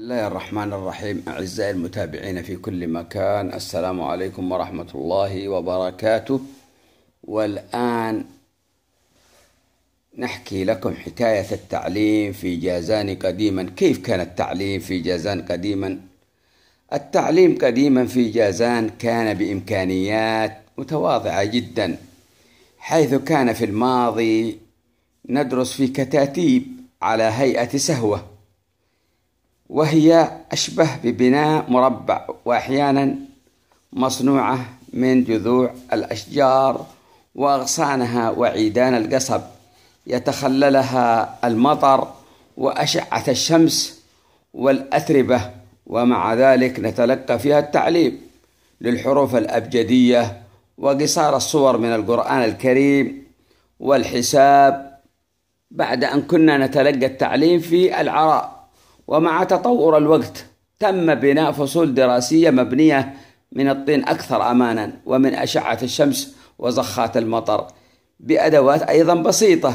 بسم الله الرحمن الرحيم أعزائي المتابعين في كل مكان السلام عليكم ورحمة الله وبركاته والآن نحكي لكم حكاية التعليم في جازان قديما كيف كان التعليم في جازان قديما التعليم قديما في جازان كان بإمكانيات متواضعة جدا حيث كان في الماضي ندرس في كتاتيب على هيئة سهوه وهي أشبه ببناء مربع وأحيانا مصنوعة من جذوع الأشجار وأغصانها وعيدان القصب يتخللها المطر وأشعة الشمس والأتربة ومع ذلك نتلقى فيها التعليم للحروف الأبجدية وقصار الصور من القرآن الكريم والحساب بعد أن كنا نتلقى التعليم في العراء ومع تطور الوقت تم بناء فصول دراسية مبنية من الطين أكثر أمانا ومن أشعة الشمس وزخات المطر بأدوات أيضا بسيطة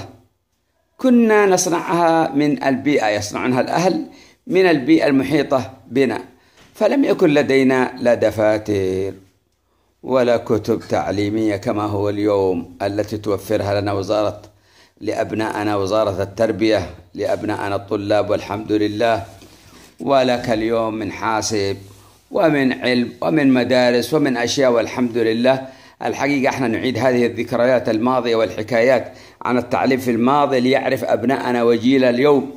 كنا نصنعها من البيئة يصنعها الأهل من البيئة المحيطة بنا فلم يكن لدينا لا دفاتر ولا كتب تعليمية كما هو اليوم التي توفرها لنا وزارة لأبنائنا وزارة التربية لأبنائنا الطلاب والحمد لله ولك اليوم من حاسب ومن علم ومن مدارس ومن أشياء والحمد لله الحقيقة احنا نعيد هذه الذكريات الماضية والحكايات عن التعليم في الماضي ليعرف أبنائنا وجيل اليوم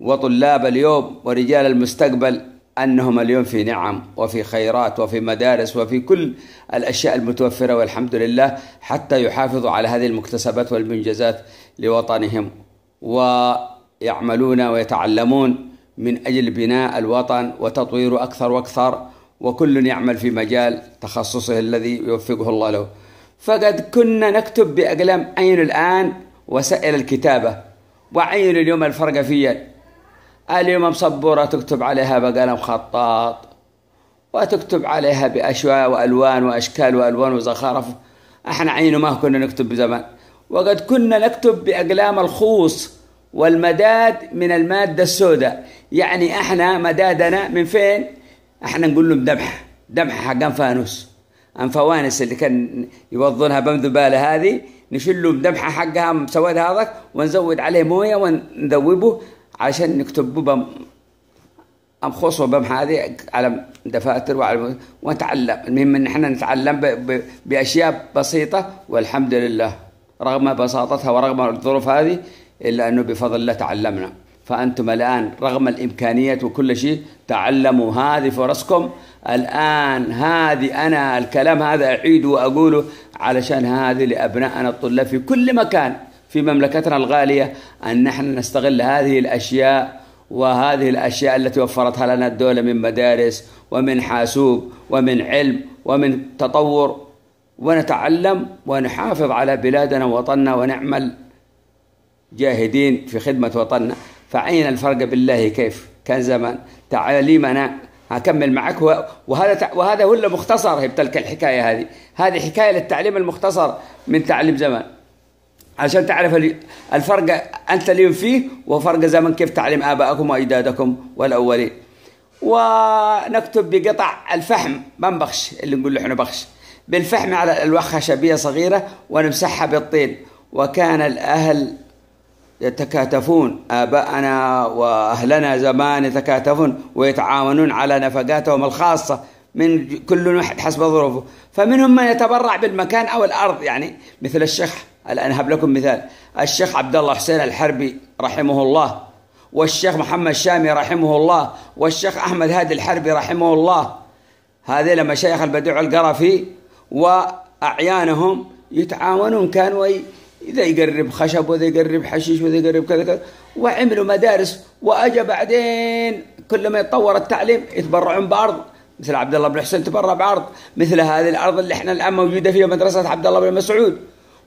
وطلاب اليوم ورجال المستقبل أنهم اليوم في نعم وفي خيرات وفي مدارس وفي كل الأشياء المتوفرة والحمد لله حتى يحافظوا على هذه المكتسبات والمنجزات لوطنهم ويعملون ويتعلمون من أجل بناء الوطن وتطويره أكثر وأكثر وكل يعمل في مجال تخصصه الذي يوفقه الله له فقد كنا نكتب بأقلام أين الآن وسائل الكتابة وعين اليوم فيها اليوم مصبورة تكتب عليها بقلم خطاط وتكتب عليها بأشواء وألوان وأشكال وألوان وزخارف احنا عين ما كنا نكتب بزمان وقد كنا نكتب بأقلام الخوص والمداد من المادة السوداء يعني احنا مدادنا من فين؟ احنا نقول لهم دمح دمح حق أنفانوس أنفوانس اللي كان يوضنها بمذبالة هذه نشيل له دمحة حقها مسود هذاك ونزود عليه مويه ونذوبه عشان نكتب بهم أم خصوصا بهم هذه على دفاتر وعلى ونتعلم المهم ان احنا نتعلم ب... ب... باشياء بسيطه والحمد لله رغم بساطتها ورغم الظروف هذه الا انه بفضل الله تعلمنا فانتم الان رغم الامكانيات وكل شيء تعلموا هذه فرصكم الان هذه انا الكلام هذا اعيد واقوله علشان هذه لابنائنا الطلاب في كل مكان في مملكتنا الغالية أن نحن نستغل هذه الأشياء وهذه الأشياء التي وفرتها لنا الدولة من مدارس ومن حاسوب ومن علم ومن تطور ونتعلم ونحافظ على بلادنا ووطننا ونعمل جاهدين في خدمة وطننا فعين الفرق بالله كيف كان زمان تعاليمنا هكمل معك وهذا وهذا هو المختصر بتلك الحكايه هذه هذه حكايه للتعليم المختصر من تعليم زمان عشان تعرف الفرق أنت اليوم فيه وفرق زمن كيف تعلم ابائكم وأجدادكم والأولين ونكتب بقطع الفحم منبخش اللي نقول له احنا بخش بالفحم على الألواح خشبية صغيرة ونمسحها بالطين وكان الأهل يتكاتفون ابائنا وأهلنا زمان يتكاتفون ويتعاونون على نفقاتهم الخاصة من كل واحد حسب ظروفه فمنهم من يتبرع بالمكان أو الأرض يعني مثل الشيخ الآن هب لكم مثال الشيخ عبد الله حسين الحربي رحمه الله والشيخ محمد الشامي رحمه الله والشيخ أحمد هادي الحربي رحمه الله هذه مشايخ البديع القرفي وأعيانهم يتعاونون كانوا إذا يقرب خشب وإذا يقرب حشيش وإذا يقرب كذا كذا وعملوا مدارس وأجا بعدين كلما يتطور التعليم يتبرعون بأرض مثل عبد الله بن حسين تبرع بعرض مثل هذه الارض اللي احنا الان موجوده فيها مدرسه عبد الله بن مسعود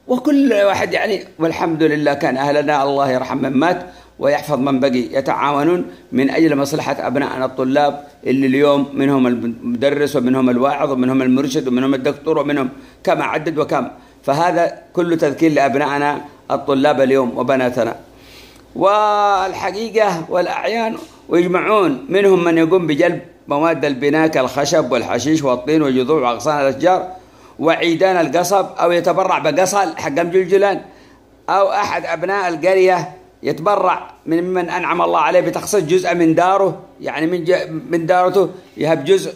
وكل واحد يعني والحمد لله كان اهلنا الله يرحم من مات ويحفظ من بقي يتعاونون من اجل مصلحه ابنائنا الطلاب اللي اليوم منهم المدرس ومنهم الواعظ ومنهم المرشد ومنهم الدكتور ومنهم كما عدد وكم فهذا كله تذكير لابنائنا الطلاب اليوم وبناتنا والحقيقه والاعيان ويجمعون منهم من يقوم بجلب مواد البناء كالخشب والحشيش والطين والجذوع وأغصان الأشجار وعيدان القصب أو يتبرع بقصل حق جلجلان أو أحد أبناء القرية يتبرع من من أنعم الله عليه بتخصيص جزء من داره يعني من من دارته يهب جزء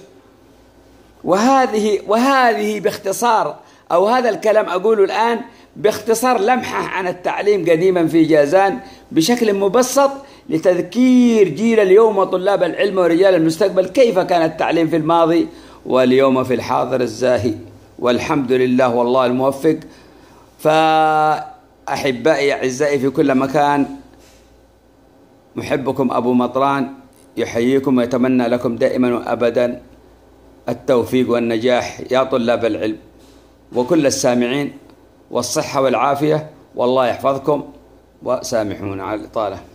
وهذه وهذه باختصار أو هذا الكلام أقوله الآن باختصار لمحة عن التعليم قديما في جازان بشكل مبسط لتذكير جيل اليوم وطلاب العلم ورجال المستقبل كيف كان التعليم في الماضي واليوم في الحاضر الزاهي والحمد لله والله الموفق فأحبائي أعزائي في كل مكان محبكم أبو مطران يحييكم ويتمنى لكم دائما وأبدا التوفيق والنجاح يا طلاب العلم وكل السامعين والصحة والعافية والله يحفظكم وسامحونا على الإطالة